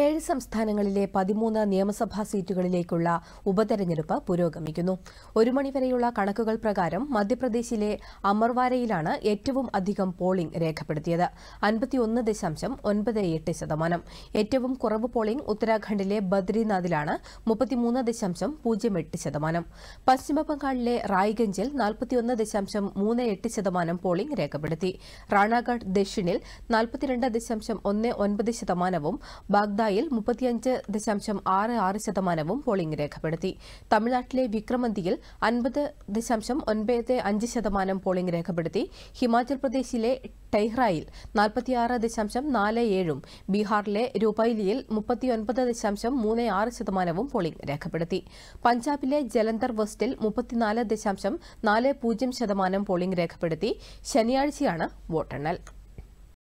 ഏഴ് സംസ്ഥാനങ്ങളിലെ പതിമൂന്ന് നിയമസഭാ സീറ്റുകളിലേക്കുള്ള ഉപതെരഞ്ഞെടുപ്പ് പുരോഗമിക്കുന്നു ഒരു മണിവരെയുള്ള കണക്കുകൾ പ്രകാരം മധ്യപ്രദേശിലെ അമർവാരയിലാണ് ഏറ്റവും അധികം പോളിംഗ് രേഖപ്പെടുത്തിയത് ഏറ്റവും കുറവ് പോളിംഗ് ഉത്തരാഖണ്ഡിലെ ബദ്രിനാഥിലാണ് പശ്ചിമബംഗാളിലെ റായ്ഗഞ്ചിൽ പോളിംഗ് രേഖപ്പെടുത്തി റാണാഗഡ് ദക്ഷിണിൽ നാൽപ്പത്തിരണ്ട് ഒന്ന് ഒൻപത് ശതമാനവും ജനതായിൽ മുപ്പത്തിയഞ്ച് ദശാംശം ആറ് ആറ് ശതമാനവും പോളിംഗ് രേഖപ്പെടുത്തി തമിഴ്നാട്ടിലെ വിക്രമന്തിയിൽ അൻപത് ദശാംശം ഒൻപത് അഞ്ച് ശതമാനം പോളിംഗ് രേഖപ്പെടുത്തി ഹിമാചൽ പ്രദേശിലെ ടൈഹ്റയിൽ നാൽപ്പത്തിയാറ് ദശാംശം നാല് ഏഴും ബീഹാറിലെ രൂപൈലിയിൽ മുപ്പത്തിയൊൻപത് ദശാംശം മൂന്ന് ആറ് ശതമാനവും പോളിംഗ് രേഖപ്പെടുത്തി പഞ്ചാബിലെ ജലന്ധർ വെസ്റ്റിൽ മുപ്പത്തിനാല് ദശാംശം നാല് പൂജ്യം ശതമാനം പോളിംഗ് രേഖപ്പെടുത്തി ശനിയാഴ്ചയാണ് വോട്ടെണ്ണൽ